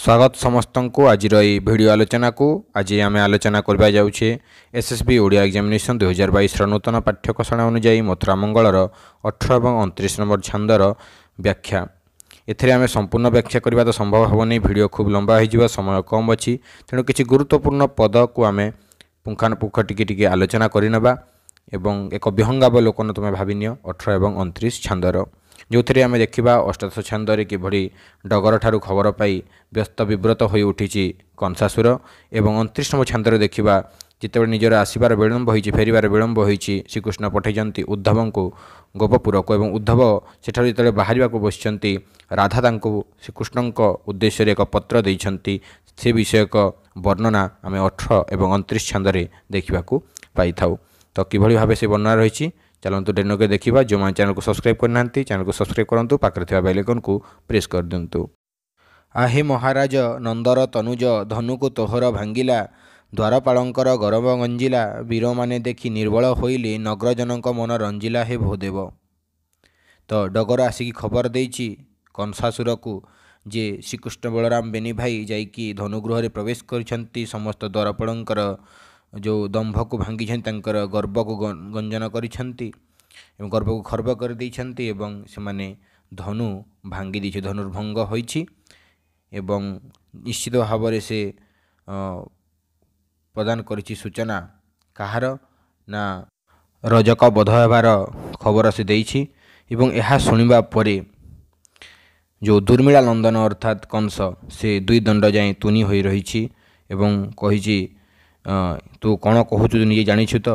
ସ୍ୱାଗତ ସମସ୍ତଙ୍କୁ ଆଜିର ଏଇ ଭିଡ଼ିଓ ଆଲୋଚନାକୁ ଆଜି ଆମେ ଆଲୋଚନା କରିବା ଯାଉଛେ ଏସ୍ଏସ୍ବି ଓଡ଼ିଆ ଏକ୍ଜାମିନେସନ୍ ଦୁଇହଜାର ବାଇଶର ନୂତନ ପାଠ୍ୟକଷଣା ଅନୁଯାୟୀ ମଥୁରା ମଙ୍ଗଳର ଅଠର ଏବଂ ଅଣତିରିଶ ନମ୍ବର ଛାନ୍ଦର ବ୍ୟାଖ୍ୟା ଏଥିରେ ଆମେ ସମ୍ପୂର୍ଣ୍ଣ ବ୍ୟାଖ୍ୟା କରିବା ତ ସମ୍ଭବ ହେବନି ଭିଡ଼ିଓ ଖୁବ୍ ଲମ୍ବା ହୋଇଯିବ ସମୟ କମ୍ ଅଛି ତେଣୁ କିଛି ଗୁରୁତ୍ୱପୂର୍ଣ୍ଣ ପଦକୁ ଆମେ ପୁଙ୍ଖାନପୁଙ୍ଖ ଟିକେ ଟିକେ ଆଲୋଚନା କରିନେବା ଏବଂ ଏକ ବିହଙ୍ଗାବଲୋକନ ତୁମେ ଭାବିନିଅ ଅଠର ଏବଂ ଅଣତିରିଶ ଛାନ୍ଦର ଯେଉଁଥିରେ ଆମେ ଦେଖିବା ଅଷ୍ଟାଦଶ ଛାନ୍ଦରେ କିଭଳି ଡଗରଠାରୁ ଖବର ପାଇ ବ୍ୟସ୍ତ ବିବ୍ରତ ହୋଇ ଉଠିଛି କଂସାସୁର ଏବଂ ଅଣତିରିଶତମ ଛାନ୍ଦରେ ଦେଖିବା ଯେତେବେଳେ ନିଜର ଆସିବାର ବିଳମ୍ବ ହୋଇଛି ଫେରିବାର ବିଳମ୍ବ ହୋଇଛି ଶ୍ରୀକୃଷ୍ଣ ପଠାଇଛନ୍ତି ଉଦ୍ଧବଙ୍କୁ ଗୋପପୁରକୁ ଏବଂ ଉଦ୍ଧବ ସେଠାରୁ ଯେତେବେଳେ ବାହାରିବାକୁ ବସିଛନ୍ତି ରାଧା ତାଙ୍କୁ ଶ୍ରୀକୃଷ୍ଣଙ୍କ ଉଦ୍ଦେଶ୍ୟରେ ଏକ ପତ୍ର ଦେଇଛନ୍ତି ସେ ବିଷୟକ ବର୍ଣ୍ଣନା ଆମେ ଅଠର ଏବଂ ଅଣତିରିଶ ଛାନ୍ଦରେ ଦେଖିବାକୁ ପାଇଥାଉ ତ କିଭଳି ଭାବେ ସେ ବର୍ଣ୍ଣନା ରହିଛି ଚାଲନ୍ତୁ ଡେନୋକେ ଦେଖିବା ଯେଉଁମାନେ ଚ୍ୟାନେଲକୁ ସବସ୍କ୍ରାଇବ୍ କରିନାହାନ୍ତି ଚ୍ୟାନେଲକୁ ସବସ୍କ୍ରାଇବ୍ କରନ୍ତୁ ପାଖରେ ଥିବା ବେଲେକନ୍କୁ ପ୍ରେସ୍ କରିଦିଅନ୍ତୁ ଆହେ ମହାରାଜ ନନ୍ଦର ତନୁଜ ଧନୁକୁ ତୋହର ଭାଙ୍ଗିଲା ଦ୍ୱାରପାଳଙ୍କର ଗରବ ଗଞ୍ଜିଲା ବୀରମାନେ ଦେଖି ନିର୍ବଳ ହୋଇଲେ ନଗ୍ରଜନଙ୍କ ମନ ରଞ୍ଜିଲା ହେ ଭୋଦେବ ତ ଡଗର ଆସିକି ଖବର ଦେଇଛି କଂସାସୁରକୁ ଯେ ଶ୍ରୀକୃଷ୍ଣ ବଳରାମ ବେନିଭାଇ ଯାଇକି ଧନୁଗୃହରେ ପ୍ରବେଶ କରିଛନ୍ତି ସମସ୍ତ ଦ୍ୱାରପାଳଙ୍କର ଯେଉଁ ଦମ୍ଭକୁ ଭାଙ୍ଗିଛନ୍ତି ତାଙ୍କର ଗର୍ବକୁ ଗଞ୍ଜନ କରିଛନ୍ତି ଏବଂ ଗର୍ବକୁ ଖର୍ବ କରିଦେଇଛନ୍ତି ଏବଂ ସେମାନେ ଧନୁ ଭାଙ୍ଗି ଦେଇଛି ଧନୁର୍ଭଙ୍ଗ ହୋଇଛି ଏବଂ ନିଶ୍ଚିତ ଭାବରେ ସେ ପ୍ରଦାନ କରିଛି ସୂଚନା କାହାର ନା ରଜକ ବଧ ହେବାର ଖବର ସେ ଦେଇଛି ଏବଂ ଏହା ଶୁଣିବା ପରେ ଯେଉଁ ଦୁର୍ମିଳା ନନ୍ଦନ ଅର୍ଥାତ୍ କଂସ ସେ ଦୁଇ ଦଣ୍ଡ ଯାଏଁ ତୁନି ହୋଇ ରହିଛି ଏବଂ କହିଛି ତୁ କ'ଣ କହୁଛୁ ତୁ ନିଜେ ଜାଣିଛୁ ତ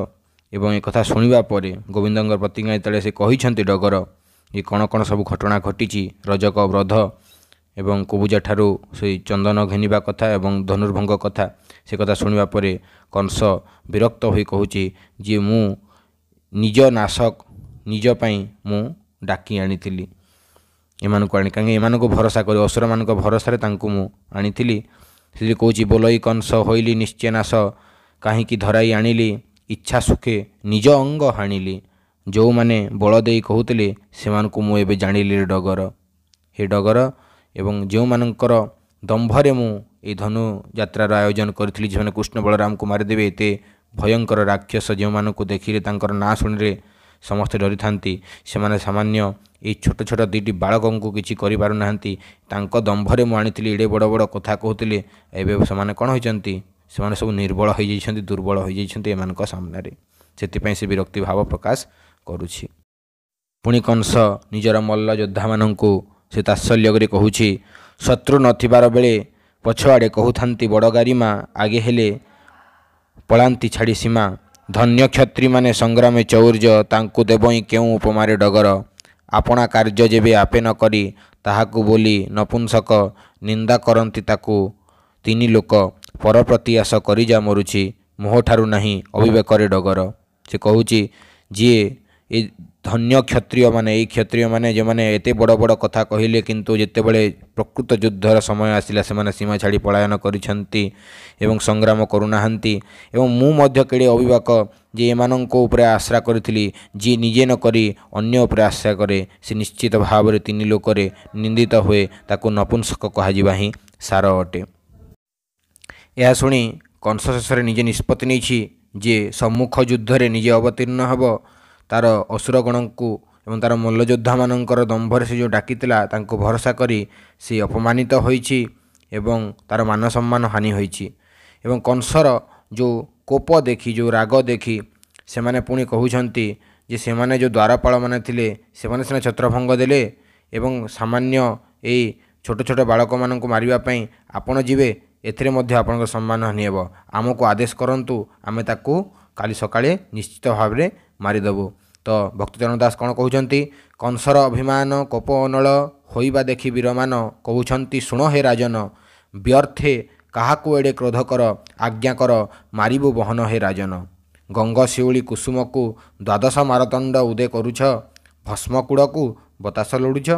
ଏବଂ ଏ କଥା ଶୁଣିବା ପରେ ଗୋବିନ୍ଦଙ୍କ ପ୍ରତିଜ୍ଞା ଯେତେବେଳେ ସେ କହିଛନ୍ତି ଡଗର ଯେ କ'ଣ କ'ଣ ସବୁ ଘଟଣା ଘଟିଛି ରଜକ ବ୍ରଧ ଏବଂ କୁବୁଜାଠାରୁ ସେଇ ଚନ୍ଦନ ଘେନିବା କଥା ଏବଂ ଧନୁର୍ଭଙ୍ଗ କଥା ସେ କଥା ଶୁଣିବା ପରେ କଂସ ବିରକ୍ତ ହୋଇ କହୁଛି ଯେ ମୁଁ ନିଜ ନାଶ ନିଜ ପାଇଁ ମୁଁ ଡାକି ଆଣିଥିଲି ଏମାନଙ୍କୁ ଆଣି କାହିଁକି ଏମାନଙ୍କୁ ଭରସା କରି ଅସୁରମାନଙ୍କ ଭରସାରେ ତାଙ୍କୁ ମୁଁ ଆଣିଥିଲି ସେଥିରେ କହୁଛି ବୋଲଇ କଂସ ହୋଇଲି ନିଶ୍ଚେ ନାଶ କାହିଁକି ଧରାଇ ଆଣିଲି ଇଚ୍ଛା ସୁଖେ ନିଜ ଅଙ୍ଗ ହାଣିଲି ଯେଉଁମାନେ ବଳ ଦେଇ କହୁଥିଲେ ସେମାନଙ୍କୁ ମୁଁ ଏବେ ଜାଣିଲି ଡଗର ହେ ଡଗର ଏବଂ ଯେଉଁମାନଙ୍କର ଦମ୍ଭରେ ମୁଁ ଏ ଧନୁ ଯାତ୍ରାର ଆୟୋଜନ କରିଥିଲି ଯେଉଁମାନେ କୃଷ୍ଣ ବଳରାମକୁ ମାରିଦେବେ ଏତେ ଭୟଙ୍କର ରାକ୍ଷସ ଯେଉଁମାନଙ୍କୁ ଦେଖିଲେ ତାଙ୍କର ନାଁ ଶୁଣିଲେ ସମସ୍ତେ ଡରିଥାନ୍ତି ସେମାନେ ସାମାନ୍ୟ ଏଇ ଛୋଟ ଛୋଟ ଦୁଇଟି ବାଳକଙ୍କୁ କିଛି କରିପାରୁନାହାନ୍ତି ତାଙ୍କ ଦମ୍ଭରେ ମୁଁ ଆଣିଥିଲି ଏଡ଼େ ବଡ଼ ବଡ଼ କଥା କହୁଥିଲେ ଏବେ ସେମାନେ କ'ଣ ହୋଇଛନ୍ତି ସେମାନେ ସବୁ ନିର୍ବଳ ହୋଇଯାଇଛନ୍ତି ଦୁର୍ବଳ ହୋଇଯାଇଛନ୍ତି ଏମାନଙ୍କ ସାମ୍ନାରେ ସେଥିପାଇଁ ସେ ବିରକ୍ତି ଭାବ ପ୍ରକାଶ କରୁଛି ପୁଣି କଂସ ନିଜର ମଲ୍ଲ ଯୋଦ୍ଧାମାନଙ୍କୁ ସେ ତାତ୍ସଲ୍ୟ କରି କହୁଛି ଶତ୍ରୁ ନଥିବାର ବେଳେ ପଛଆଡ଼େ କହୁଥାନ୍ତି ବଡ଼ ଗାରିମା ଆଗେ ହେଲେ ପଳାନ୍ତି ଛାଡ଼ି ସୀମା ଧନ୍ୟ କ୍ଷତ୍ରିମାନେ ସଂଗ୍ରାମୀ ଚୌର୍ଯ୍ୟ ତାଙ୍କୁ ଦେବ ହିଁ କେଉଁ ଉପମାରେ ଡଗର ଆପଣା କାର୍ଯ୍ୟ ଯେବେ ଆପେ ନ କରି ତାହାକୁ ବୋଲି ନପୁଂସକ ନିନ୍ଦା କରନ୍ତି ତାକୁ ତିନି ଲୋକ ପରପ୍ରତିଆସ କରି ଯା ମରୁଛି ମୁହଁଠାରୁ ନାହିଁ ଅବିବେକରେ ଡଗର ସେ କହୁଛି ଯିଏ ଏ ଧନ୍ୟ କ୍ଷତ୍ରିୟମାନେ ଏଇ କ୍ଷତ୍ରିୟମାନେ ଯେଉଁମାନେ ଏତେ ବଡ଼ ବଡ଼ କଥା କହିଲେ କିନ୍ତୁ ଯେତେବେଳେ ପ୍ରକୃତ ଯୁଦ୍ଧର ସମୟ ଆସିଲା ସେମାନେ ସୀମା ଛାଡ଼ି ପଳାୟନ କରିଛନ୍ତି ଏବଂ ସଂଗ୍ରାମ କରୁନାହାନ୍ତି ଏବଂ ମୁଁ ମଧ୍ୟ କେଡ଼େ ଅଭିଭାବକ ଯେ ଏମାନଙ୍କ ଉପରେ ଆଶ୍ରା କରିଥିଲି ଯିଏ ନିଜେ ନ କରି ଅନ୍ୟ ଉପରେ ଆଶା କରେ ସେ ନିଶ୍ଚିତ ଭାବରେ ତିନି ଲୋକରେ ନିନ୍ଦିତ ହୁଏ ତାକୁ ନପୁଂସକ କୁହାଯିବା ହିଁ ସାର ଅଟେ ଏହା ଶୁଣି କଂସ ଶେଷରେ ନିଜେ ନିଷ୍ପତ୍ତି ନେଇଛି ଯେ ସମ୍ମୁଖ ଯୁଦ୍ଧରେ ନିଜେ ଅବତୀର୍ଣ୍ଣ ହେବ ତା'ର ଅସୁରଗଣଙ୍କୁ ଏବଂ ତା'ର ମଲ୍ଲଯୋଦ୍ଧାମାନଙ୍କର ଦମ୍ଭରେ ସେ ଯେଉଁ ଡାକିଥିଲା ତାଙ୍କୁ ଭରସା କରି ସେ ଅପମାନିତ ହୋଇଛି ଏବଂ ତା'ର ମାନସମ୍ମାନ ହାନି ହୋଇଛି ଏବଂ କଂସର ଯେଉଁ କୋପ ଦେଖି ଯେଉଁ ରାଗ ଦେଖି ସେମାନେ ପୁଣି କହୁଛନ୍ତି ଯେ ସେମାନେ ଯେଉଁ ଦ୍ୱାରପାଳମାନେ ଥିଲେ ସେମାନେ ସିନା ଛତ୍ରଭଙ୍ଗ ଦେଲେ ଏବଂ ସାମାନ୍ୟ ଏଇ ଛୋଟ ଛୋଟ ବାଳକମାନଙ୍କୁ ମାରିବା ପାଇଁ ଆପଣ ଯିବେ ଏଥିରେ ମଧ୍ୟ ଆପଣଙ୍କ ସମ୍ମାନ ହାନି ହେବ ଆମକୁ ଆଦେଶ କରନ୍ତୁ ଆମେ ତାକୁ କାଲି ସକାଳେ ନିଶ୍ଚିତ ଭାବରେ ମାରିଦେବୁ ତ ଭକ୍ତଚରଣ ଦାସ କ'ଣ କହୁଛନ୍ତି କଂସର ଅଭିମାନ କୋପ ଅନଳ ହୋଇବା ଦେଖି ବୀରମାନ କହୁଛନ୍ତି ଶୁଣ ହେ ରାଜନ ବ୍ୟର୍ଥେ କାହାକୁ ଏଡ଼େ କ୍ରୋଧ କର ଆଜ୍ଞା କର ମାରିବୁ ବହନ ହେ ରାଜନ ଗଙ୍ଗ ଶିଉଳି କୁସୁମକୁ ଦ୍ୱାଦଶ ମାରତଣ୍ଡ ଉଦେ କରୁଛ ଭସ୍ମ ଭସ୍ମକୁଡ଼କୁ ବତାସ ଲୋଡ଼ୁଛ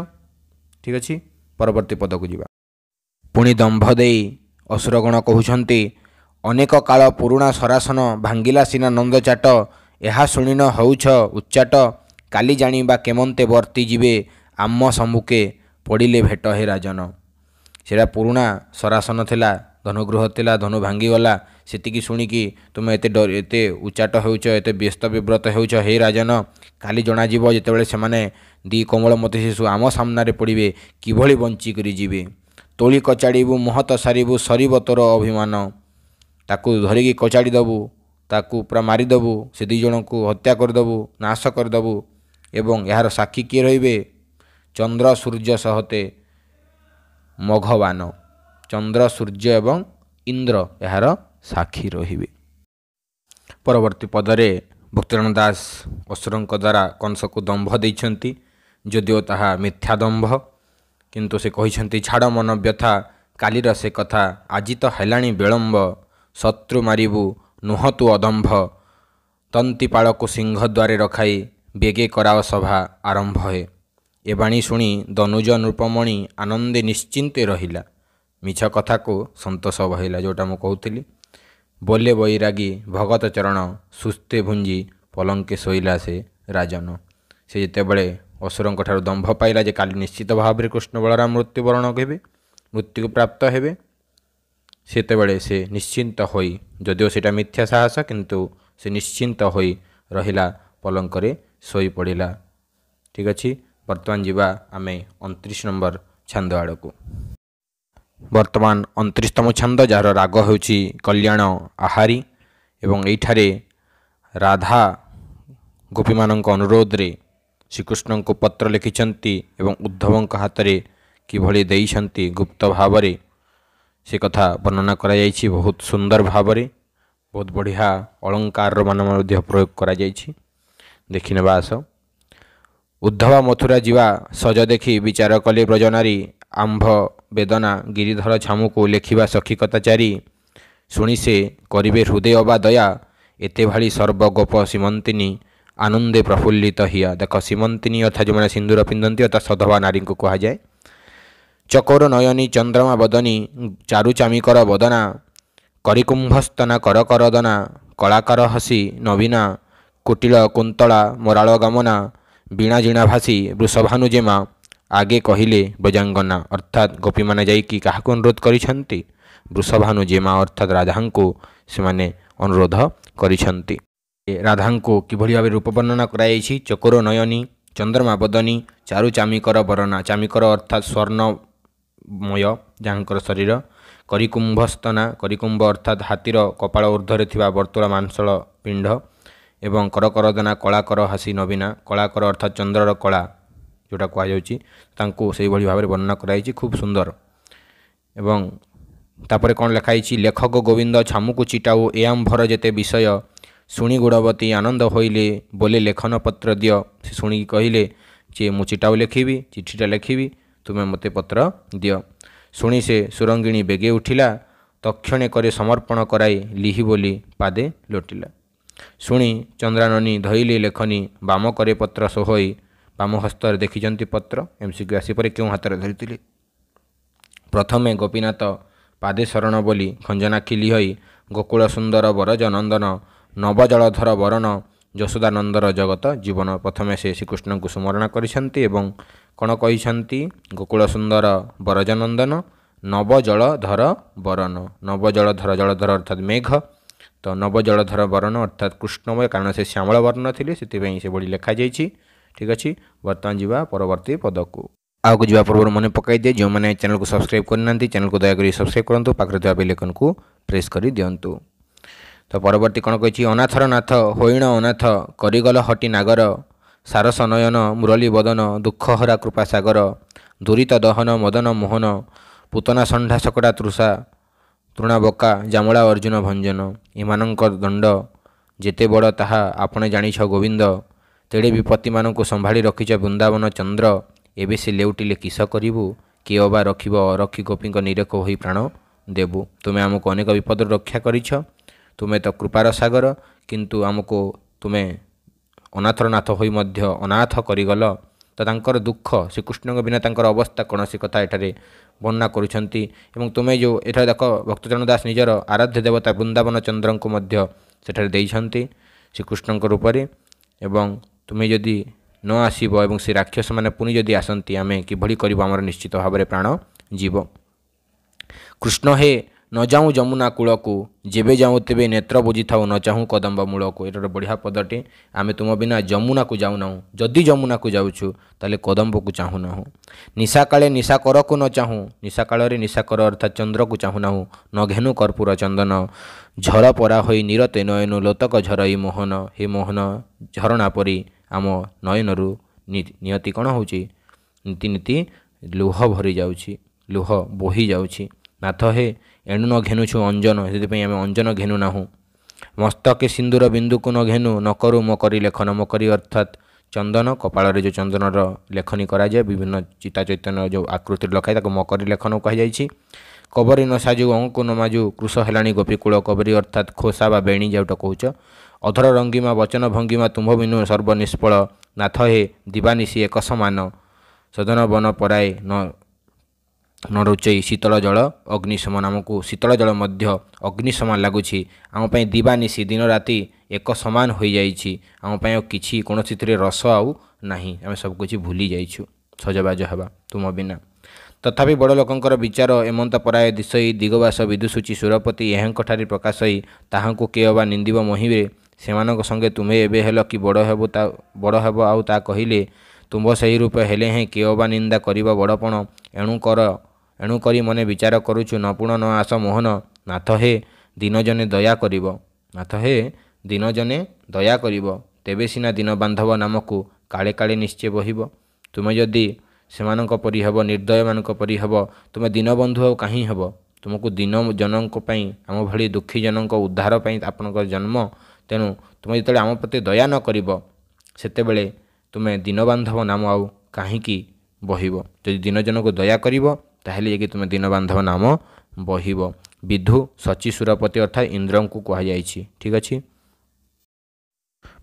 ଠିକ୍ ଅଛି ପରବର୍ତ୍ତୀ ପଦକୁ ଯିବା ପୁଣି ଦମ୍ଭ ଦେଇ ଅସୁରଗଣ କହୁଛନ୍ତି ଅନେକ କାଳ ପୁରୁଣା ସରାସନ ଭାଙ୍ଗିଲା ସିନା ନନ୍ଦ ଚାଟ ଏହା ଶୁଣିନ ହେଉଛ ଉଚ୍ଚାଟ କାଲି ଜାଣିବା କେମନ୍ତେ ବର୍ତ୍ତି ଯିବେ ଆମ ସମ୍ମୁଖେ ପଡ଼ିଲେ ଭେଟ ହେ ରାଜନ ସେଇଟା ପୁରୁଣା ସରାସନ ଥିଲା ଧନୁଗୃହ ଥିଲା ଧନୁ ଭାଙ୍ଗିଗଲା ସେତିକି ଶୁଣିକି ତୁମେ ଏତେ ଡରି ଏତେ ଉଚ୍ଚାଟ ହେଉଛ ଏତେ ବ୍ୟସ୍ତ ବିବ୍ରତ ହେଉଛ ହେ ରାଜନ କାଲି ଜଣାଯିବ ଯେତେବେଳେ ସେମାନେ ଦି ମତେ ଶିଶୁ ଆମ ସାମ୍ନାରେ ପଡ଼ିବେ କିଭଳି ବଞ୍ଚିକରି ଯିବେ ତୋଳି କଚାଡ଼ିବୁ ମହତ ସାରିବୁ ସରିବ ତୋର ଅଭିମାନ ତାକୁ ଧରିକି କଚାଡ଼ି ଦେବୁ ତାକୁ ପୁରା ମାରିଦେବୁ ସେ ଦୁଇ ଜଣଙ୍କୁ ହତ୍ୟା କରିଦେବୁ ନାଶ କରିଦେବୁ ଏବଂ ଏହାର ସାକ୍ଷୀ କିଏ ରହିବେ ଚନ୍ଦ୍ର ସୂର୍ଯ୍ୟ ସହତେ ମଘବାନ ଚନ୍ଦ୍ର ସୂର୍ଯ୍ୟ ଏବଂ ଇନ୍ଦ୍ର ଏହାର ସାକ୍ଷୀ ରହିବେ ପରବର୍ତ୍ତୀ ପଦରେ ଭକ୍ତିରଣ ଦାସ ଅସୁରଙ୍କ ଦ୍ୱାରା କଂସକୁ ଦମ୍ଭ ଦେଇଛନ୍ତି ଯଦିଓ ତାହା ମିଥ୍ୟା ଦମ୍ଭ କିନ୍ତୁ ସେ କହିଛନ୍ତି ଛାଡ଼ ମନ ବ୍ୟଥା କାଲିର ସେ କଥା ଆଜି ତ ହେଲାଣି ବିଳମ୍ବ ଶତ୍ରୁ ମାରିବୁ ନୁହଁ ତୁ ଅଦମ୍ଭ ତନ୍ତିପାଳକୁ ସିଂହଦ୍ୱାରେ ରଖାଇ ବେଗେ କରାଅ ସଭା ଆରମ୍ଭ ହେ ଏ ବାଣୀ ଶୁଣି ଦନୁଜ ନୃପମଣି ଆନନ୍ଦେ ନିଶ୍ଚିନ୍ତେ ରହିଲା ମିଛ କଥାକୁ ସନ୍ତୋଷ ବହିଲା ଯେଉଁଟା ମୁଁ କହୁଥିଲି ବୋଲେ ବୈରାଗୀ ଭଗତ ଚରଣ ସୁସ୍ଥେ ଭୁଞ୍ଜି ପଲଙ୍କେ ଶୋଇଲା ସେ ରାଜନ ସେ ଯେତେବେଳେ ଅସୁରଙ୍କ ଠାରୁ ଦମ୍ଭ ପାଇଲା ଯେ କାଲି ନିଶ୍ଚିତ ଭାବରେ କୃଷ୍ଣ ବଳରାମ ମୃତ୍ୟୁବରଣ ହେବେ ମୃତ୍ୟୁକୁ ପ୍ରାପ୍ତ ହେବେ ସେତେବେଳେ ସେ ନିଶ୍ଚିନ୍ତ ହୋଇ ଯଦିଓ ସେଇଟା ମିଥ୍ୟା ସାହସ କିନ୍ତୁ ସେ ନିଶ୍ଚିନ୍ତ ହୋଇ ରହିଲା ପଲଙ୍କରେ ଶୋଇପଡ଼ିଲା ଠିକ୍ ଅଛି ବର୍ତ୍ତମାନ ଯିବା ଆମେ ଅଣତିରିଶ ନମ୍ବର ଛାନ୍ଦ ଆଡ଼କୁ ବର୍ତ୍ତମାନ ଅଣତିରିଶତମ ଛାନ୍ଦ ଯାହାର ରାଗ ହେଉଛି କଲ୍ୟାଣ ଆହାରୀ ଏବଂ ଏଇଠାରେ ରାଧା ଗୋପୀମାନଙ୍କ ଅନୁରୋଧରେ ଶ୍ରୀକୃଷ୍ଣଙ୍କୁ ପତ୍ର ଲେଖିଛନ୍ତି ଏବଂ ଉଦ୍ଧବଙ୍କ ହାତରେ କିଭଳି ଦେଇଛନ୍ତି ଗୁପ୍ତ ଭାବରେ সে কথা বর্ণনা করা যাইছি বহুত সুন্দর ভাবে ବହୁତ ବଢ଼ିଆ ଅଳଙ୍କାରର ମାନ ମଧ୍ୟ ପ୍ରୟୋଗ କରାଯାଇଛି ଦେଖିନେବା ଆସ ଉଦ୍ଧବା ମଥୁରା ଯିବା ସଜ ଦେଖି ବିଚାର କଲେ ବ୍ରଜନାରୀ ଆମ୍ଭ ବେଦନା ଗିରିଧର ଛାମୁକୁ ଲେଖିବା ସଖିକତା ଚାରି ଶୁଣି ସେ କରିବେ ହୃଦୟ ବା ଦୟା ଏତେ ଭାଳି ସର୍ବଗୋପ ସୀମନ୍ତିନୀ ଆନନ୍ଦେ ପ୍ରଫୁଲ୍ଲିତ ହିଆ ଦେଖ ସୀମନ୍ତିନୀ ଅର୍ଥାତ୍ ଯେଉଁମାନେ ସିନ୍ଦୁର ପିନ୍ଧନ୍ତି ଅର୍ଥାତ୍ ସଧବା ନାରୀଙ୍କୁ କୁହାଯାଏ ଚକୋର ନୟନୀ ଚନ୍ଦ୍ରମା ବଦନୀ ଚାରୁଚାମିକର ବଦନା କରିକୁମ୍ଭସ୍ତନା କରକରଦନା କଳାକାର ହସି ନବୀନା କୁଟିଳ କୁନ୍ତଳା ମରାଳ ଗମନା ବୀଣା ଜିଣାଭାସି ବୃଷଭାନୁ ଜେମା ଆଗେ କହିଲେ ବଜାଙ୍ଗନା ଅର୍ଥାତ୍ ଗୋପୀମାନେ ଯାଇକି କାହାକୁ ଅନୁରୋଧ କରିଛନ୍ତି ବୃଷଭାନୁ ଜେମା ଅର୍ଥାତ୍ ରାଧାଙ୍କୁ ସେମାନେ ଅନୁରୋଧ କରିଛନ୍ତି ରାଧାଙ୍କୁ କିଭଳି ଭାବେ ରୂପ ବର୍ଣ୍ଣନା କରାଯାଇଛି ଚକୋର ନୟନୀ ଚନ୍ଦ୍ରମା ବଦନୀ ଚାରୁ ଚାମିକର ବର୍ଣ୍ଣନା ଚାମିକର ଅର୍ଥାତ୍ ସ୍ୱର୍ଣ୍ଣ ମୟ ଯାହାଙ୍କର ଶରୀର କରିକୁମ୍ଭସ୍ତନା କରିକୁମ୍ଭ ଅର୍ଥାତ୍ ହାତୀର କପାଳ ଉର୍ଦ୍ଧ୍ୱରେ ଥିବା ବର୍ତ୍ତୁଳ ମାଂସଳ ପିଣ୍ଡ ଏବଂ କରକରଦନା କଳାକର ହାସି ନବୀନା କଳାକର ଅର୍ଥାତ୍ ଚନ୍ଦ୍ରର କଳା ଯେଉଁଟା କୁହାଯାଉଛି ତାଙ୍କୁ ସେହିଭଳି ଭାବରେ ବର୍ଣ୍ଣନା କରାଯାଇଛି ଖୁବ୍ ସୁନ୍ଦର ଏବଂ ତାପରେ କ'ଣ ଲେଖାଯାଇଛି ଲେଖକ ଗୋବିନ୍ଦ ଛାମୁକୁ ଚିଟାଉ ଏଆମ୍ଭର ଯେତେ ବିଷୟ ଶୁଣି ଗୁଡ଼ବତୀ ଆନନ୍ଦ ହୋଇଲେ ବୋଲେ ଲେଖନ ପତ୍ର ଦିଅ ସେ ଶୁଣିକି କହିଲେ ଯେ ମୁଁ ଚିଟାଉ ଲେଖିବି ଚିଠିଟା ଲେଖିବି ତୁମେ ମୋତେ ପତ୍ର ଦିଅ ଶୁଣି ସେ ସୁରଙ୍ଗିଣୀ ବେଗେ ଉଠିଲା ତକ୍ଷଣେ କରି ସମର୍ପଣ କରାଇ ଲିହି ବୋଲି ପାଦେ ଲୋଟିଲା ଶୁଣି ଚନ୍ଦ୍ରାନନୀ ଧୋଇଲି ଲେଖନି ବାମ କରେ ପତ୍ର ସୋହୋଇ ବାମ ହସ୍ତରେ ଦେଖିଛନ୍ତି ପତ୍ର ଏମସିକ୍ୟୁ ଆସି ପରେ କେଉଁ ହାତରେ ଧରିଥିଲେ ପ୍ରଥମେ ଗୋପୀନାଥ ପାଦେ ଶରଣ ବୋଲି ଖଞ୍ଜନାକ୍ଷି ଲିହୋଇ ଗୋକୁଳ ସୁନ୍ଦର ବରଜ ନନ୍ଦନ ନବଜଳଧର ବରଣ ଯଶୋଦାନନ୍ଦର ଜଗତ ଜୀବନ ପ୍ରଥମେ ସେ ଶ୍ରୀକୃଷ୍ଣଙ୍କୁ ସ୍ମରଣ କରିଛନ୍ତି ଏବଂ କ'ଣ କହିଛନ୍ତି ଗୋକୁଳ ସୁନ୍ଦର ବରଜନନ୍ଦନ ନବଜଳଧର ବରନ ନବଜଳଧର ଜଳଧର ଅର୍ଥାତ୍ ମେଘ ତ ନବଜଳଧର ବରନ ଅର୍ଥାତ୍ କୃଷ୍ଣମୟ କାରଣ ସେ ଶ୍ୟାମଳ ବର୍ଣ୍ଣ ଥିଲେ ସେଥିପାଇଁ ସେଭଳି ଲେଖାଯାଇଛି ଠିକ୍ ଅଛି ବର୍ତ୍ତମାନ ଯିବା ପରବର୍ତ୍ତୀ ପଦକୁ ଆଗକୁ ଯିବା ପୂର୍ବରୁ ମନେ ପକାଇଦିଏ ଯେଉଁମାନେ ଚ୍ୟାନେଲକୁ ସବସ୍କ୍ରାଇବ୍ କରିନାହାନ୍ତି ଚ୍ୟାନେଲକୁ ଦୟାକରି ସବସ୍କ୍ରାଇବ୍ କରନ୍ତୁ ପାଖରେ ଥିବା ବେଲ୍ ଆଇକନ୍କୁ ପ୍ରେସ୍ କରି ଦିଅନ୍ତୁ ତ ପରବର୍ତ୍ତୀ କ'ଣ କହିଛି ଅନାଥର ନାଥ ହୋଇଣ ଅନାଥ କରିଗଲ ହଟି ନାଗର ସାରସ ନୟନ ମୁରଲୀ ବଦନ ଦୁଃଖହରା କୃପା ସାଗର ଦୂରିତ ଦହନ ମଦନ ମୋହନ ପୁତନା ଷଣ୍ଢା ଶକଡ଼ା ତୃଷା ତୃଣା ବକା ଜାମଳା ଅର୍ଜୁନ ଭଞ୍ଜନ ଏମାନଙ୍କ ଦଣ୍ଡ ଯେତେ ବଡ଼ ତାହା ଆପଣ ଜାଣିଛ ଗୋବିନ୍ଦ ତେଡ଼େ ବିପତ୍ତିମାନଙ୍କୁ ସମ୍ଭାଳି ରଖିଛ ବୃନ୍ଦାବନ ଚନ୍ଦ୍ର ଏବେ ସେ ଲେଉଟିଲେ କିସ କରିବୁ କିଏ ଅବା ରଖିବ ଅରକ୍ଷୀ ଗୋପୀଙ୍କ ନିରେଖ ହୋଇ ପ୍ରାଣ ଦେବୁ ତୁମେ ଆମକୁ ଅନେକ ବିପଦରୁ ରକ୍ଷା କରିଛ ତୁମେ ତ କୃପାର ସାଗର କିନ୍ତୁ ଆମକୁ ତୁମେ ଅନାଥରନାଥ ହୋଇ ମଧ୍ୟ ଅନାଥ କରିଗଲ ତ ତାଙ୍କର ଦୁଃଖ ଶ୍ରୀକୃଷ୍ଣଙ୍କ ବିନା ତାଙ୍କର ଅବସ୍ଥା କୌଣସି କଥା ଏଠାରେ ବର୍ଣ୍ଣନା କରୁଛନ୍ତି ଏବଂ ତୁମେ ଯେଉଁ ଏଠାରେ ଦେଖ ଭକ୍ତଚରଣ ଦାସ ନିଜର ଆରାଧ୍ୟ ଦେବତା ବୃନ୍ଦାବନ ଚନ୍ଦ୍ରଙ୍କୁ ମଧ୍ୟ ସେଠାରେ ଦେଇଛନ୍ତି ଶ୍ରୀକୃଷ୍ଣଙ୍କ ରୂପରେ ଏବଂ ତୁମେ ଯଦି ନ ଆସିବ ଏବଂ ସେ ରାକ୍ଷସମାନେ ପୁଣି ଯଦି ଆସନ୍ତି ଆମେ କିଭଳି କରିବୁ ଆମର ନିଶ୍ଚିତ ଭାବରେ ପ୍ରାଣ ଯିବ କୃଷ୍ଣ ହେ ନ ଯାଉଁ ଯମୁନା କୂଳକୁ ଯେବେ ଯାଉଁ ତେବେ ନେତ୍ର ବୁଝିଥାଉ ନ ଚାହୁଁ କଦମ୍ବ ମୂଳକୁ ଏଇଟା ଗୋଟେ ବଢ଼ିଆ ପଦଟି ଆମେ ତୁମ ବିନା ଯମୁନାକୁ ଯାଉନାହୁଁ ଯଦି ଯମୁନାକୁ ଯାଉଛୁ ତାହେଲେ କଦମ୍ବକୁ ଚାହୁଁନାହୁଁ ନିଶାକାଳେ ନିଶାକରକୁ ନ ଚାହୁଁ ନିଶାକାଳରେ ନିଶାକର ଅର୍ଥାତ୍ ଚନ୍ଦ୍ରକୁ ଚାହୁଁନାହୁଁ ନ ଘେନୁ କର୍ପୂର ଚନ୍ଦନ ଝର ପରା ହୋଇ ନିରତେ ନୟନୁ ଲୋତକ ଝରଇ ମୋହନ ହେ ମୋହନ ଝରଣା ପରି ଆମ ନୟନରୁ ନିୟତି କ'ଣ ହେଉଛି ନୀତିନୀତି ଲୁହ ଭରିଯାଉଛି ଲୁହ ବୋହି ଯାଉଛି ନାଥ ହେ ଏଣୁ ନ ଘେନୁଛୁ ଅଞ୍ଜନ ସେଥିପାଇଁ ଆମେ ଅଞ୍ଜନ ଘେନୁ ନାହୁଁ ମସ୍ତକେ ସିନ୍ଦୁର ବିନ୍ଦୁକୁ ନ ଘେନୁ ନ କରୁ ମ କରି ଲେଖନ ମ କରି ଅର୍ଥାତ୍ ଚନ୍ଦନ କପାଳରେ ଯେଉଁ ଚନ୍ଦନର ଲେଖନୀ କରାଯାଏ ବିଭିନ୍ନ ଚିତା ଚୈତନ୍ୟ ଯେଉଁ ଆକୃତି ଲଖାଏ ତାକୁ ମକରି ଲେଖନ କୁହାଯାଇଛି କବରୀ ନ ସାଜୁ ଅଙ୍କୁ ନ ମାଜୁ କୃଷ ହେଲାଣି ଗୋପୀକୂଳ କବରୀ ଅର୍ଥାତ୍ ଖୋସା ବା ବେଣୀ ଯେଉଁଟା କହୁଛ ଅଧର ରଙ୍ଗିମା ବଚନ ଭଙ୍ଗିମା ତୁମ୍ଭ ବିନୁ ସର୍ବନିଷ୍ଫଳ ନାଥ ହେ ଦିବାନିଶି ଏକ ସମାନ ସଦନ ବନ ପରାଏ ନ ନ ନରୁଚେଇ ଶୀତଳ ଜଳ ଅଗ୍ନିଶମ ନାମକୁ ଶୀତଳ ଜଳ ମଧ୍ୟ ଅଗ୍ନିଶମ ଲାଗୁଛି ଆମ ପାଇଁ ଦିବା ନିଶି ଦିନ ରାତି ଏକ ସମାନ ହୋଇଯାଇଛି ଆମ ପାଇଁ ଆଉ କିଛି କୌଣସିଥିରେ ରସ ଆଉ ନାହିଁ ଆମେ ସବୁକିଛି ଭୁଲି ଯାଇଛୁ ସଜବାଜ ହେବା ତୁମ ବିନା ତଥାପି ବଡ଼ ଲୋକଙ୍କର ବିଚାର ଏମନ୍ତ ପରାୟ ଦିଶଇ ଦିଗବାସ ବିଦୁଷୁଚି ସୁରପତି ଏହାଙ୍କଠାରେ ପ୍ରକାଶ ହୋଇ ତାହାଙ୍କୁ କିଏ ବା ନିନ୍ଦିବ ମହିବେ ସେମାନଙ୍କ ସଙ୍ଗେ ତୁମେ ଏବେ ହେଲ କି ବଡ଼ ହେବ ତା ବଡ଼ ହେବ ଆଉ ତା କହିଲେ ତୁମ୍ଭ ସେହି ରୂପେ ହେଲେ ହିଁ କିଏ ବା ନିନ୍ଦା କରିବ ବଡ଼ପଣ ଏଣୁ କର ଏଣୁକରି ମନେ ବିଚାର କରୁଛୁ ନ ପୁଣ ନ ଆସ ମୋହନ ନାଥ ହେ ଦିନଜନେ ଦୟା କରିବ ନାଥ ହେ ଦିନଜନେ ଦୟା କରିବ ତେବେ ସିନା ଦିନ ବାନ୍ଧବ ନାମକୁ କାଳେ କାଳେ ନିଶ୍ଚୟ ବହିବ ତୁମେ ଯଦି ସେମାନଙ୍କ ପରି ହେବ ନିର୍ଦ୍ଦୟମାନଙ୍କ ପରି ହେବ ତୁମେ ଦିନବନ୍ଧୁ ଆଉ କାହିଁ ହେବ ତୁମକୁ ଦିନ ଜନଙ୍କ ପାଇଁ ଆମ ଭଳି ଦୁଃଖୀ ଜନଙ୍କ ଉଦ୍ଧାର ପାଇଁ ଆପଣଙ୍କର ଜନ୍ମ ତେଣୁ ତୁମେ ଯେତେବେଳେ ଆମ ପ୍ରତି ଦୟା ନ କରିବ ସେତେବେଳେ ତୁମେ ଦିନ ବାନ୍ଧବ ନାମ ଆଉ କାହିଁକି ବହିବ ଯଦି ଦିନଜନକୁ ଦୟା କରିବ ତାହେଲେ ଯାଇକି ତୁମେ ଦୀନବାନ୍ଧବ ନାମ ବହିବ ବିଧୁ ସଚି ସୁରପତି ଅର୍ଥାତ୍ ଇନ୍ଦ୍ରଙ୍କୁ କୁହାଯାଇଛି ଠିକ୍ ଅଛି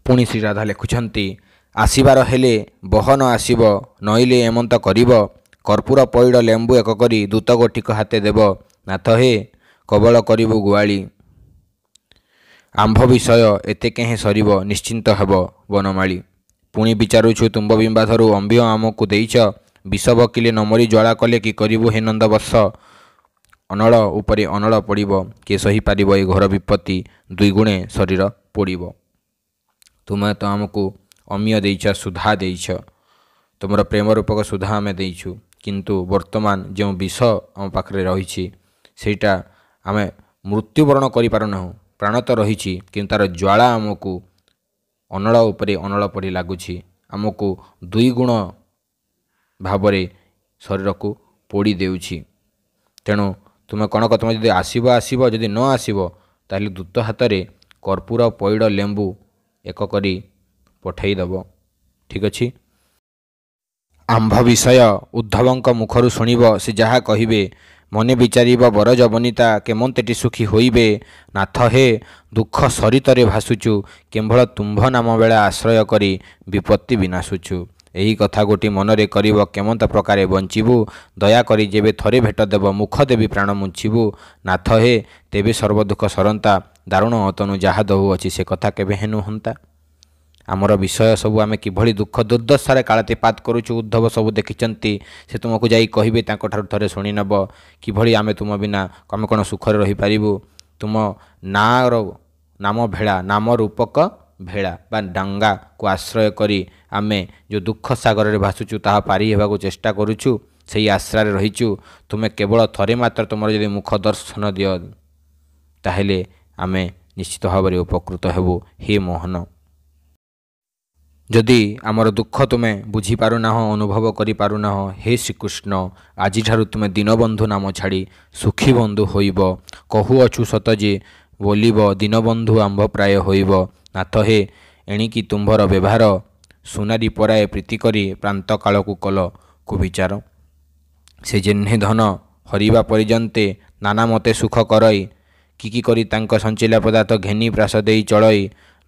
ପୁଣି ଶ୍ରୀରାଧା ଲେଖୁଛନ୍ତି ଆସିବାର ହେଲେ ବହନ ଆସିବ ନଈଲେ ଏମନ୍ତ କରିବ କର୍ପୂର ପଇଡ଼ ଲେମ୍ବୁ ଏକ କରି ଦୂତ ଗୋଟିକ ହାତେ ଦେବ ନାଥ ହେ କବଳ କରିବୁ ଗୁଆଳି ଆମ୍ଭ ବିଷୟ ଏତେ କେହିଁ ସରିବ ନିଶ୍ଚିନ୍ତ ହେବ ବନମାଳୀ ପୁଣି ବିଚାରୁଛୁ ତୁମ୍ବ ବିମ୍ବାଧରୁ ଅମ୍ବିୟ ଆମକୁ ଦେଇଛ ବିଷବକିଲେ ନମରି ଜ୍ୱାଳା କଲେ କି କରିବୁ ହେ ନନ୍ଦବର୍ଷ ଅନଳ ଉପରେ ଅନଳ ପଡ଼ିବ କିଏ ସହିପାରିବ ଏ ଘର ବିପତ୍ତି ଦୁଇଗୁଣେ ଶରୀର ପୋଡ଼ିବ ତୁମେ ତ ଆମକୁ ଅମୀୟ ଦେଇଛ ସୁଧା ଦେଇଛ ତୁମର ପ୍ରେମ ରୂପକ ସୁଧା ଆମେ ଦେଇଛୁ କିନ୍ତୁ ବର୍ତ୍ତମାନ ଯେଉଁ ବିଷ ଆମ ପାଖରେ ରହିଛି ସେଇଟା ଆମେ ମୃତ୍ୟୁବରଣ କରିପାରୁନାହୁଁ ପ୍ରାଣ ତ ରହିଛି କିନ୍ତୁ ତା'ର ଜ୍ୱାଳା ଆମକୁ ଅନଳ ଉପରେ ଅନଳ ପଡ଼ି ଲାଗୁଛି ଆମକୁ ଦୁଇ ଗୁଣ ଭାବରେ ଶରୀରକୁ ପୋଡ଼ି ଦେଉଛି ତେଣୁ ତୁମେ କ'ଣ କର ତୁମେ ଯଦି ଆସିବ ଆସିବ ଯଦି ନ ଆସିବ ତାହେଲେ ଦୂତ ହାତରେ କର୍ପୂର ପଇଡ଼ ଲେମ୍ବୁ ଏକ କରି ପଠାଇ ଦେବ ଠିକ୍ ଅଛି ଆମ୍ଭ ବିଷୟ ଉଦ୍ଧବଙ୍କ ମୁଖରୁ ଶୁଣିବ ସେ ଯାହା କହିବେ ମନେ ବିଚାରିବ ବରଜବନିତା କେମନ୍ତେଟି ସୁଖୀ ହୋଇବେ ନାଥ ହେ ଦୁଃଖ ସରିତରେ ଭାସୁଛୁ କେବଳ ତୁମ୍ଭ ନାମ ବେଳା ଆଶ୍ରୟ କରି ବିପତ୍ତି ବିନାଶୁଛୁ ଏହି କଥା ଗୋଟିଏ ମନରେ କରିବ କେମନ୍ତ ପ୍ରକାରେ ବଞ୍ଚିବୁ ଦୟାକରି ଯେବେ ଥରେ ଭେଟ ଦେବ ମୁଖ ଦେବୀ ପ୍ରାଣ ମୁଞ୍ଚିବୁ ନାଥ ହେ ତେବେ ସର୍ବଦୁଃଖ ସରନ୍ତା ଦାରୁଣ ଅତନୁ ଯାହା ଦେଉଅଛି ସେ କଥା କେବେ ହେ ନୁହନ୍ତା ଆମର ବିଷୟ ସବୁ ଆମେ କିଭଳି ଦୁଃଖ ଦୁର୍ଦ୍ଦଶାରେ କାଳାତିପାତ କରୁଛୁ ଉଦ୍ଧବ ସବୁ ଦେଖିଛନ୍ତି ସେ ତୁମକୁ ଯାଇ କହିବେ ତାଙ୍କଠାରୁ ଥରେ ଶୁଣି ନେବ କିଭଳି ଆମେ ତୁମ ବିନା କମେ କ'ଣ ସୁଖରେ ରହିପାରିବୁ ତୁମ ନାଁର ନାମ ଭେଳା ନାମ ରୂପକ ଭେଳା ବା ଡଙ୍ଗାକୁ ଆଶ୍ରୟ କରି ଆମେ ଯେଉଁ ଦୁଃଖ ସାଗରରେ ଭାସୁଛୁ ତାହା ପାରି ହେବାକୁ ଚେଷ୍ଟା କରୁଛୁ ସେହି ଆଶ୍ରାରେ ରହିଛୁ ତୁମେ କେବଳ ଥରେ ମାତ୍ର ତୁମର ଯଦି ମୁଖ ଦର୍ଶନ ଦିଅ ତାହେଲେ ଆମେ ନିଶ୍ଚିତ ଭାବରେ ଉପକୃତ ହେବୁ ହେ ମୋହନ ଯଦି ଆମର ଦୁଃଖ ତୁମେ ବୁଝିପାରୁନାହ ଅନୁଭବ କରିପାରୁନାହ ହେ ଶ୍ରୀକୃଷ୍ଣ ଆଜିଠାରୁ ତୁମେ ଦୀନବନ୍ଧୁ ନାମ ଛାଡ଼ି ସୁଖୀ ବନ୍ଧୁ ହୋଇବ କହୁଅଛୁ ସତ ଯେ ବୋଲିବ ଦୀନବନ୍ଧୁ ଆମ୍ଭ ପ୍ରାୟ ହୋଇବ ନାଥ ହେ ଏଣିକି ତୁମ୍ଭର ବ୍ୟବହାର ସୁନାରୀ ପରାଏ ପ୍ରୀତି କରି ପ୍ରାନ୍ତ କାଳକୁ କଲ ବିଚାର ସେ ଜେହ୍ନେ ଧନ ହରିବା ପରିଜନ୍ତେ ନାନା ମତେ ସୁଖ କରାଇ କି କି କରି ତାଙ୍କ ସଞ୍ଚିଲା ପଦାର୍ଥ ଘେନି ପ୍ରାସ ଦେଇ ଚଳାଇ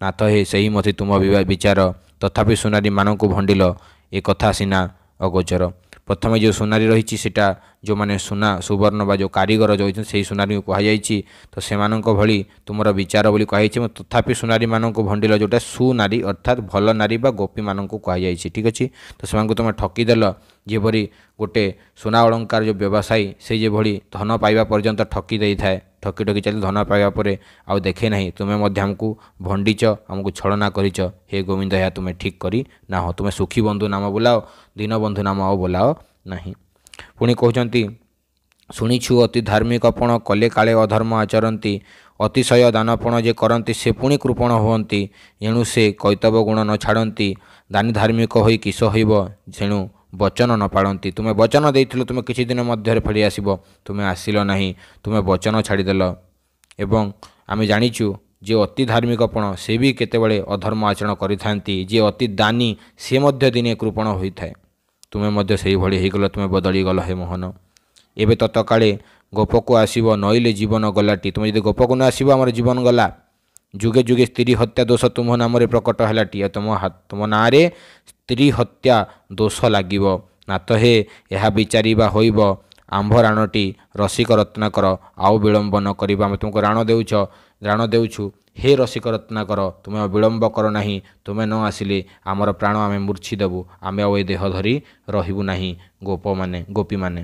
ନାଥ ହେ ସେହି ମତେ ତୁମ ବିଚାର ତଥାପି ସୁନାରୀମାନଙ୍କୁ ଭଣ୍ଡିଲ ଏ କଥା ସିନା ଅଗୋଚର ପ୍ରଥମେ ଯେଉଁ ସୁନାରୀ ରହିଛି ସେଇଟା ଯେଉଁମାନେ ସୁନା ସୁବର୍ଣ୍ଣ ବା ଯେଉଁ କାରିଗର ଯାଉଛନ୍ତି ସେହି ସୁନାରୀଙ୍କୁ କୁହାଯାଇଛି ତ ସେମାନଙ୍କ ଭଳି ତୁମର ବିଚାର ବୋଲି କୁହାଯାଇଛି ଏବଂ ତଥାପି ସୁନାରୀମାନଙ୍କୁ ଭଣ୍ଡିଲ ଯେଉଁଟା ସୁନାରୀ ଅର୍ଥାତ୍ ଭଲ ନାରୀ ବା ଗୋପୀମାନଙ୍କୁ କୁହାଯାଇଛି ଠିକ୍ ଅଛି ତ ସେମାନଙ୍କୁ ତୁମେ ଠକିଦେଲ ଯେପରି ଗୋଟେ ସୁନା ଅଳଙ୍କାର ଯେଉଁ ବ୍ୟବସାୟୀ ସେଇ ଯେଭଳି ଧନ ପାଇବା ପର୍ଯ୍ୟନ୍ତ ଠକି ଦେଇଥାଏ ଠକି ଠକି ଚାଲି ଧନ ପାଇବା ପରେ ଆଉ ଦେଖେ ନାହିଁ ତୁମେ ମଧ୍ୟ ଆମକୁ ଭଣ୍ଡିଛ ଆମକୁ ଛଳନା କରିଛ ହେ ଗୋବିନ୍ଦ ଏହା ତୁମେ ଠିକ୍ କରି ନାହଁ ତୁମେ ସୁଖୀ ବନ୍ଧୁ ନାମ ବୋଲାଓ ବନ୍ଧୁ ନାମ ଆଉ ବୋଲାଓ ନାହିଁ ପୁଣି କହୁଛନ୍ତି ଶୁଣିଛୁ ଅତି ଧାର୍ମିକ ପଣ କଲେ କାଳେ ଅଧର୍ମ ଆଚରନ୍ତି ଅତିଶୟ ଦାନପଣ ଯେ କରନ୍ତି ସେ ପୁଣି କୃପଣ ହୁଅନ୍ତି ଏଣୁ ସେ କୈତବ ଗୁଣ ନ ଛାଡ଼ନ୍ତି ଦାନୀ ଧାର୍ମିକ ହୋଇ କିସ ହେବ ଛେଣୁ ବଚନ ନ ପାଳନ୍ତି ତୁମେ ବଚନ ଦେଇଥିଲ ତୁମେ କିଛି ଦିନ ମଧ୍ୟରେ ଫେରି ଆସିବ ତୁମେ ଆସିଲ ନାହିଁ ତୁମେ ବଚନ ଛାଡ଼ିଦେଲ ଏବଂ ଆମେ ଜାଣିଛୁ ଯିଏ ଅତି ଧାର୍ମିକପଣ ସେ ବି କେତେବେଳେ ଅଧର୍ମ ଆଚରଣ କରିଥାନ୍ତି ଯିଏ ଅତି ଦାନୀ ସିଏ ମଧ୍ୟ ଦିନେ କୃପଣ ହୋଇଥାଏ ତୁମେ ମଧ୍ୟ ସେହିଭଳି ହୋଇଗଲ ତୁମେ ବଦଳିଗଲ ହେ ମୋହନ ଏବେ ତତକାଳେ ଗୋପକୁ ଆସିବ ନଇଲେ ଜୀବନ ଗଲାଟି ତୁମେ ଯଦି ଗୋପକୁ ନ ଆସିବ ଆମର ଜୀବନ ଗଲା ଯୁଗେ ଯୁଗେ ସ୍ତ୍ରୀ ହତ୍ୟା ଦୋଷ ତୁମ ନାମରେ ପ୍ରକଟ ହେଲାଟିଏ ତୁମ ତୁମ ନାଁରେ ସ୍ତ୍ରୀ ହତ୍ୟା ଦୋଷ ଲାଗିବ ନା ତ ହେ ଏହା ବିଚାରିବା ହୋଇବ ଆମ୍ଭ ରାଣଟି ରସିକ ରତ୍ନାକର ଆଉ ବିଳମ୍ବ ନ କରିବା ଆମେ ତୁମକୁ ରାଣ ଦେଉଛ ରାଣ ଦେଉଛୁ ହେ ରସିକ ରତ୍ନାକର ତୁମେ ଆଉ ବିଳମ୍ବ କର ନାହିଁ ତୁମେ ନ ଆସିଲେ ଆମର ପ୍ରାଣ ଆମେ ମୂର୍ଛି ଦେବୁ ଆମେ ଆଉ ଏ ଦେହ ଧରି ରହିବୁ ନାହିଁ ଗୋପମାନେ ଗୋପୀମାନେ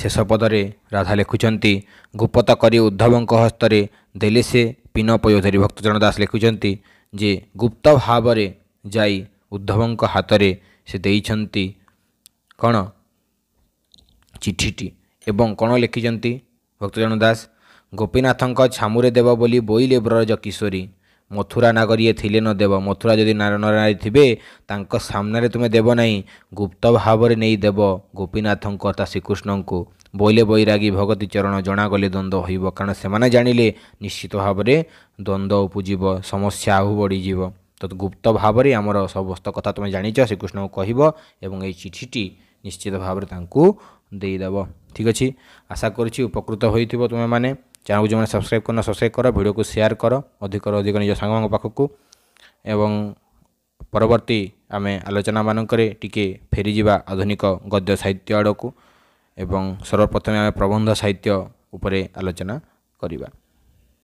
ଶେଷ ପଦରେ ରାଧା ଲେଖୁଛନ୍ତି ଗୁପ୍ତ କରି ଉଦ୍ଧବଙ୍କ ହସ୍ତରେ ଦେଲେ ସେ ପିନପ ଚୌଧୁରୀ ଭକ୍ତଚରଣ ଦାସ ଲେଖୁଛନ୍ତି ଯେ ଗୁପ୍ତ ଭାବରେ ଯାଇ ଉଦ୍ଧବଙ୍କ ହାତରେ ସେ ଦେଇଛନ୍ତି କ'ଣ ଚିଠିଟି ଏବଂ କ'ଣ ଲେଖିଛନ୍ତି ଭକ୍ତଚରଣ ଦାସ ଗୋପୀନାଥଙ୍କ ଛାମୁରେ ଦେବ ବୋଲି ବୋଇଲେ ବ୍ରଜ କିଶୋରୀ ମଥୁରା ନାଗରିଏ ଥିଲେ ନ ଦେବ ମଥୁରା ଯଦି ନାର ନାରୀ ଥିବେ ତାଙ୍କ ସାମ୍ନାରେ ତୁମେ ଦେବ ନାହିଁ ଗୁପ୍ତ ଭାବରେ ନେଇ ଦେବ ଗୋପୀନାଥଙ୍କ ତା ଶ୍ରୀକୃଷ୍ଣଙ୍କୁ ବୋଇଲେ ବୈରାଗୀ ଭଗତୀ ଚରଣ ଜଣାଗଲେ ଦ୍ୱନ୍ଦ୍ୱ ହୋଇବ କାରଣ ସେମାନେ ଜାଣିଲେ ନିଶ୍ଚିତ ଭାବରେ ଦ୍ୱନ୍ଦ୍ୱ ଉପୁଜିବ ସମସ୍ୟା ଆହୁ ବଢ଼ିଯିବ ତ ଗୁପ୍ତ ଭାବରେ ଆମର ସମସ୍ତ କଥା ତୁମେ ଜାଣିଛ ଶ୍ରୀକୃଷ୍ଣଙ୍କୁ କହିବ ଏବଂ ଏହି ଚିଠିଟି ନିଶ୍ଚିତ ଭାବରେ ତାଙ୍କୁ ଦେଇଦେବ ଠିକ୍ ଅଛି ଆଶା କରୁଛି ଉପକୃତ ହୋଇଥିବ ତୁମେମାନେ ଚ୍ୟାନେଲକୁ ଯେଉଁମାନେ ସବସ୍କ୍ରାଇବ୍ କରିନ ସବସ୍କ୍ରାଇବ୍ କର ଭିଡ଼ିଓକୁ ସେୟାର କର ଅଧିକରୁ ଅଧିକ ନିଜ ସାଙ୍ଗମାନଙ୍କ ପାଖକୁ ଏବଂ ପରବର୍ତ୍ତୀ ଆମେ ଆଲୋଚନାମାନଙ୍କରେ ଟିକେ ଫେରିଯିବା ଆଧୁନିକ ଗଦ୍ୟ ସାହିତ୍ୟ ଆଡ଼କୁ ଏବଂ ସର୍ବପ୍ରଥମେ ଆମେ ପ୍ରବନ୍ଧ ସାହିତ୍ୟ ଉପରେ ଆଲୋଚନା କରିବା